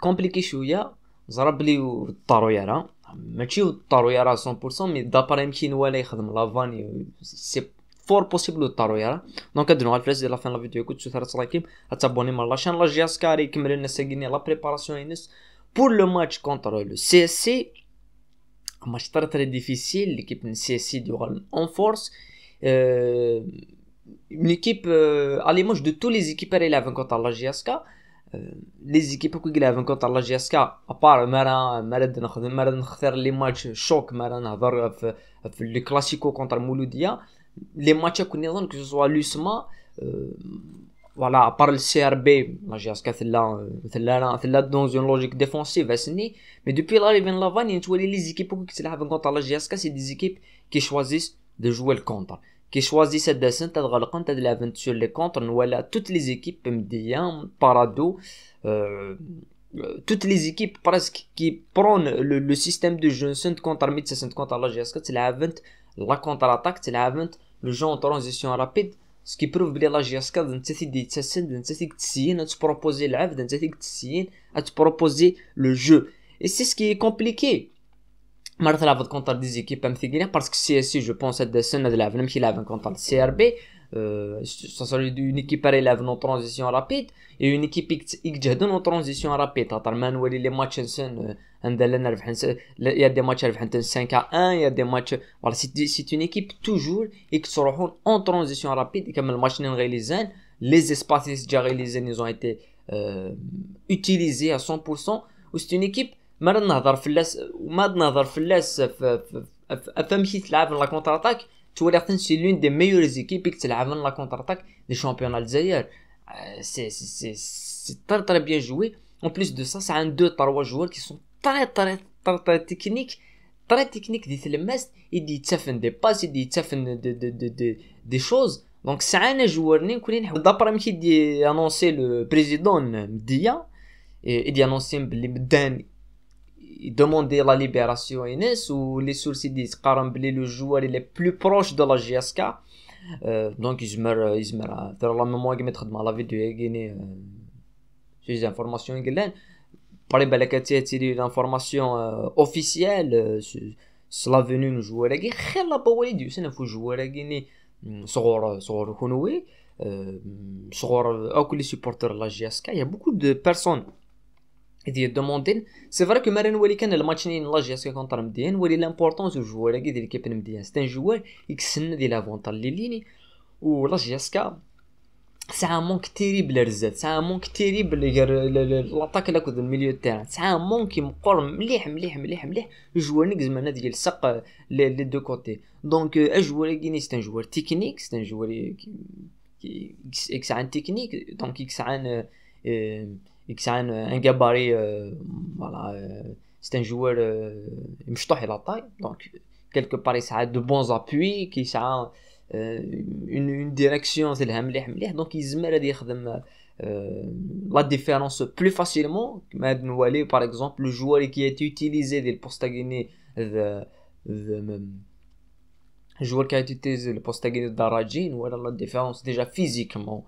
كومبليكي شويه ضرب لي الطرويره ماشي الطرويره 100% مي دابري يمكن ولا يخدم لافاني سي فور بوسيبل الطرويره دونك ادنوا الفلاس ديال لافين لا فيديو كنت شوف ثلاث اتابوني من لاشين لا جي اسكار يكمل الناس كيني لا بريباراسيون ينس بور لو ماتش كونتر لو سي اس سي ماتش تري تري ديفيسيل ليكيب من سي اس سي دوران اون فورس une équipe euh, à l'image de tous les équipes élèves contre la GSK Euh, les équipes qui gagnent contre la GSK, à part Mara, Mara de Nakhdem, Mara de Nakhdem, les matchs choc, Mara de classico contre Mouloudia, les matchs qu'on est que ce soit l'USMA, euh, voilà, à part le CRB, la GSK, euh, c'est là, dans une logique défensive, mais depuis l'arrivée de Lavagne, les équipes qui gagnent contre la GSK, c'est des équipes qui choisissent de jouer le contre qui choisit cette descente contre de la de l'aventure les contres voilà toutes les équipes médium parado euh, euh, toutes les équipes presque qui prennent le, système de jeu sont contre mid c'est contre la GSK, c'est la vente la contre attaque c'est la vente le jeu en transition rapide ce qui prouve que la GSK te proposer le jeu. Et c'est ce qui est compliqué. Marta, votre compte équipes parce que je pense, cette CRB, ça une équipe à e transition rapide, et une équipe XGD en transition rapide. E, il y a matchs à 1, c'est une équipe toujours en transition rapide, et comme le les espaces déjà ont été euh, utilisés à 100%, c'est une équipe... Madnadar Fless fait un hit avant la contre-attaque. Tu vois, c'est l'une des meilleures équipes qui a fait la contre-attaque des championnats d'ailleurs. C'est très très bien joué. En plus de ça, c'est un deux trois joueurs qui sont très techniques. Très techniques, dit le maître. Il dit qu'il des passes, il dit qu'il fait des choses. Donc, c'est un joueur. D'après, il a annoncé le président, euh, il a annoncé le Dan demander la libération Inès ou les sources disent que le joueur les plus proche de la GSK euh, donc ils meurent euh, ils meurent euh, la qui dans la vidéo ces informations les l'information officielle cela venu nous jouer la la du c'est un la ديال دوموندين سي فري كو مارا نولي كان الماتش نين لاجياسيون كونتر مديان ولي لامبورطونس جوار كي ديال الكيب مديان سي ان جوار يكسن ديال لافونتا لي ليني و لاجياسكا ساعة مونك تيريبل رزات ساعة مونك تيريبل لاطاك لاكود الميليو تاعنا ساعة مونك مقر مليح مليح مليح مليح جوار نيك زعما ديال السق لي دو كوتي دونك اجوار كيني سي ان جوار تكنيك سي ان جوار كيكس عن تكنيك دونك اكس عن آه، et que c'est un, gabarit, euh, voilà, euh, c'est un joueur, euh, il euh, la taille, donc quelque part, il a de bons appuis, qui a une, une direction, donc il se met à dire la différence plus facilement. Mais par exemple, um, le joueur qui a été utilisé pour stagner le joueur qui a utilisé le poste Darajin, voilà la différence déjà physiquement.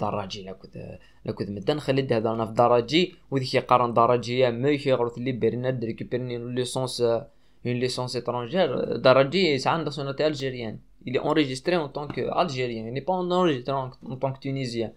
دراجي لاكد لاكد مدن خليت هذا انا في دراجي وذيك يقارن دراجي ما غيرت لي برناد ريكوبيرني ليسونس اون ليسونس étrangère دراجي ساعه عندها سوناتي الجيريان الي est اون en الجيريان qu'algérien, il n'est اون enregistré تونيزيان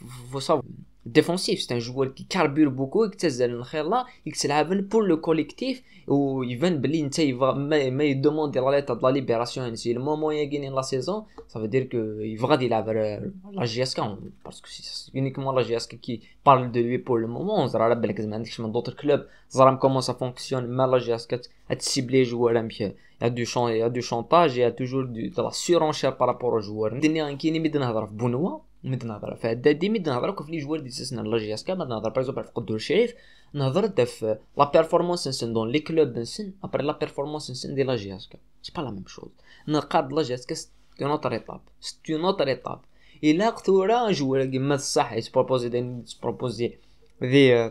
فو que défensif, c'est un joueur qui carbure beaucoup et qui se pour le collectif où il vient il va mais demande de la libération si le moment il la saison ça veut dire que il va il la GSK parce que c'est uniquement la GSK qui parle de lui pour le moment on verra la belle d'autres clubs comment ça fonctionne mais la GSK a ciblé joueur il y a du il y a du chantage il y a toujours de la surenchère par rapport aux joueurs. dernier qui de Bounoua مد نهضر فهاد دي مد نهضر كيف لي جوار ديال سيسنا لا جي اس كا نهضر باغ في قدو الشريف نهضر دا في لا بيرفورمانس نسن دون لي كلوب نسن ابري لا بيرفورمانس نسن دي لا جي اس كا سي با لا ميم شوز نقاد لا جي اس كا سي اون اوتر ايتاب سي اون اوتر ايتاب الا قتورا جوار كيما الصح بروبوزي دي بروبوزي دي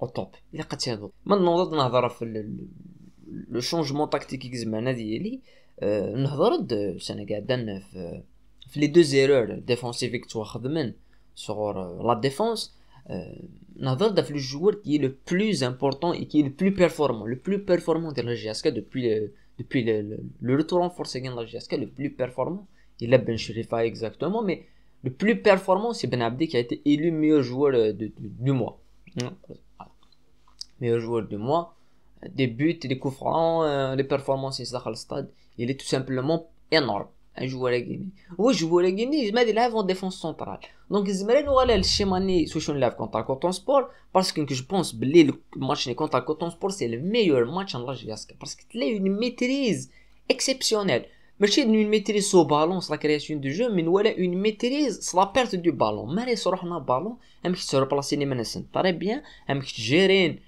au top. Il a Maintenant, on va le changement tactique de la semaine. On va regarder, si dans les deux erreurs défensives et victoire sur la défense, on a le joueur qui est le plus important et qui est le plus performant, le plus performant de la GSK depuis le retour en force de la GSK, le plus performant, il est ben exactement, mais le plus performant c'est Ben Abdi qui a été élu meilleur joueur euh, du mois meilleur joueur du mois, des buts, des coups francs, euh, des performances, le stade, il est tout simplement énorme. Un joueur à la Guinée. Oui, joueur à la Guinée, je a en défense centrale. Donc, je mets le schéma sous une lève contre Coton Sport parce que je pense que le match contre Coton Sport c'est le meilleur match en l'Algérie parce qu'il a une maîtrise exceptionnelle. Mais c'est une maîtrise au ballon, sur la création du jeu, mais voilà une maîtrise sur la perte du ballon. Mais sur le ballon, les se replace très bien, gère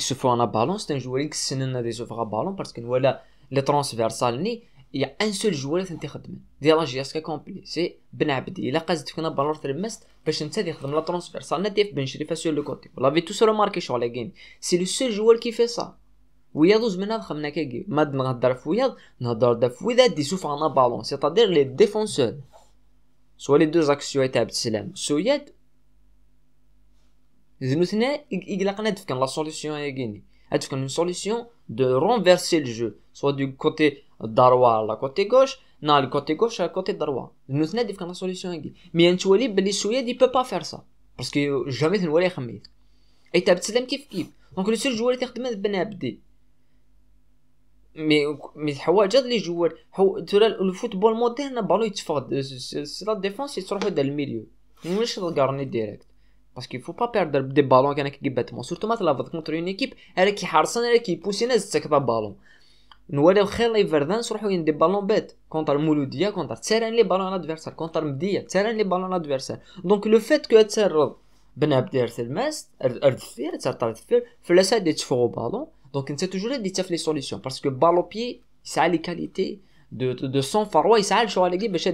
فوا انا بالون سيت ان جوار يكسن دي سوفغا بالون باسكو نولا لي ترونسفيرسال ني يا ان سول جوار انت تخدم دي لا جي كومبلي سي بن عبدي الا قازت كنا بالون ترمست باش انت اللي خدم لا ترونسفيرسال ني ديف بن شريفه سول لو كوتي ولا في تو سو ماركي لي جيم سي لو سول جوار كي في سا وياض منا خمنا كي ما نهضر في وياض نهضر داف في دي سوف انا بالون سي تادير لي ديفونسور سوا لي دو زاكسيو تاع بتسلام سويات Nous avons il a qu'on la solution est gagnée. Est-ce une solution de renverser le jeu, soit du côté droit la côté gauche, non, le côté gauche à côté droit. Nous avons dit qu'on solution gagnée. Mais un chouali, ben les chouillets, ils peuvent pas faire ça. Parce que euh, jamais ils ne voient rien. Et tu as petit d'un kiff Donc le seul joueur qui a fait ben abdi. Mais, mais, حواجد les joueurs, tu le football moderne, ballon, il se euh, c'est la défense, il se refait le milieu. Nous, le garni direct. باسكو فو با بيردر دي بالون كانك كي باتمون سورتو ما تلافض كونتر اون ايكيب انا كي حارسن انا كي بوسي ناز تسكبا بالون نوالو خير لي فيردانس ين دي بالون بات كونتر مولوديه كونتر تسارن لي بالون ادفيرسار كونتر مديه تسارن لي بالون ادفيرسار دونك لو فات كو تسرض بناب دير الماس اردفير تسرطر دفير فلاسا دي تفوغو بالون دونك انت توجور دي تاف لي سوليسيون باسكو بالون بيي يسعى لي كاليتي de 200 farois il s'allie sur la gueule beshé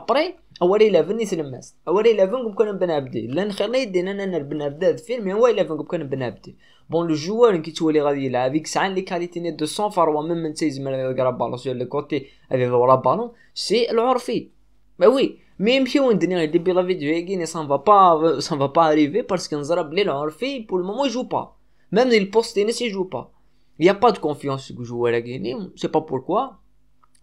après aurait il c'est le mas aurait il avancé beaucoup le bernabde l'enchaînement d'un à il bon le joueur qui joue à avec de farois même il le sur le côté avec le ballon c'est l'harfie mais oui même si on a donné à l'équipe la vidéo va pas va arriver parce que zara blé pour le moment il joue pas même il il ne s'y joue pas il y a pas de confiance que joue à la gueule c'est pas pourquoi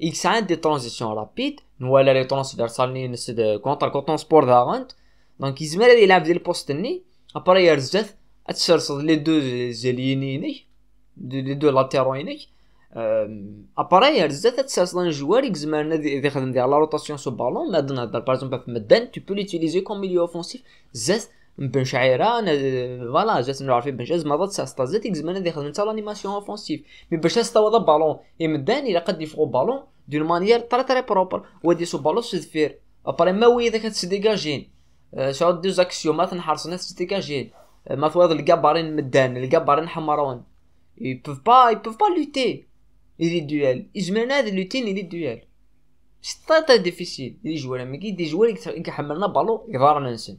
il s'agit des transitions rapides, nous allons les transversales, de contre le transport d'avant, donc ils mettent les lèvres le poste ni, après il y a les deux, les deux les deux les deux latéraux ni, euh, après il y a les deux, les deux joueurs, ils mettent des des des la rotation sur le ballon, maintenant par exemple tu peux l'utiliser comme milieu offensif, les بن شعيران فوالا جاتنا في بن جاز مرات استازيتيك زمان اللي خدمتها لانيماسيون اوفونسيف مي باش تستوعب بالون يمدان الى قد يفوق بالون دون مانيير تري تري بروبر وادي سو بالون تدفير ابري ما وي اذا كتسديكاجين سعود دو زاكسيو ما ناس تسديكاجين ما تواض القابرين مدان القابرين حمرون ils peuvent pas با لوتي pas lutter les duels ils menent de lutter les duels c'est très très difficile les joueurs mais qui des joueurs حملنا بالون يضرنا نسن